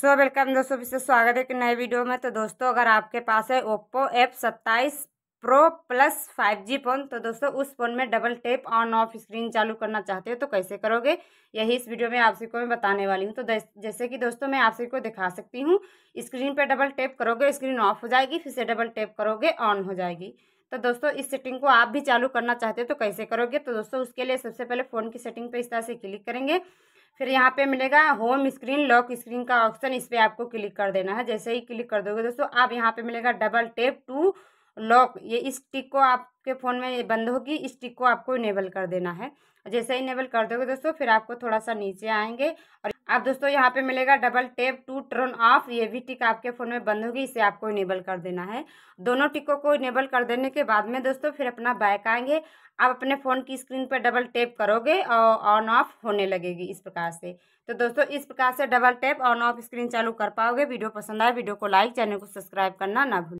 so welcome दोस्तों फिर से स्वागत है एक नए वीडियो में तो दोस्तों अगर आपके पास है ओप्पो एफ सत्ताईस pro plus five G phone तो दोस्तों उस फ़ोन में double tap on off screen चालू करना चाहते हो तो कैसे करोगे यही इस वीडियो में आपसे को मैं बताने वाली हूँ तो जैसे कि दोस्तों मैं आप सभी को दिखा सकती हूँ स्क्रीन पर डबल टेप करोगे स्क्रीन ऑफ हो जाएगी फिर से डबल टेप करोगे ऑन हो जाएगी तो दोस्तों इस सेटिंग को आप भी चालू करना चाहते हो तो कैसे करोगे तो दोस्तों उसके लिए सबसे पहले फ़ोन की सेटिंग पर इस तरह से क्लिक करेंगे फिर यहाँ पे मिलेगा होम स्क्रीन लॉक स्क्रीन का ऑप्शन इस पर आपको क्लिक कर देना है जैसे ही क्लिक कर दोगे दोस्तों आप यहाँ पे मिलेगा डबल टेप टू लॉक ये इस टिक को आपके फ़ोन में बंद होगी इस टिक को आपको इनेबल कर देना है जैसे ही इनेबल कर दोगे दोस्तों फिर आपको थोड़ा सा नीचे आएंगे और आप दोस्तों यहाँ पे मिलेगा double tap to turn off ये भी टिक आपके फ़ोन में बंद होगी इसे आपको इनेबल कर देना है दोनों टिकों को इनेबल कर देने के बाद में दोस्तों फिर अपना बैक आएंगे आप अपने फ़ोन की स्क्रीन पर डबल टेप करोगे और ऑन ऑफ होने लगेगी इस प्रकार से तो दोस्तों इस प्रकार से double tap on off screen चालू कर पाओगे वीडियो पसंद आए वीडियो को लाइक चैनल को सब्सक्राइब करना ना भूलें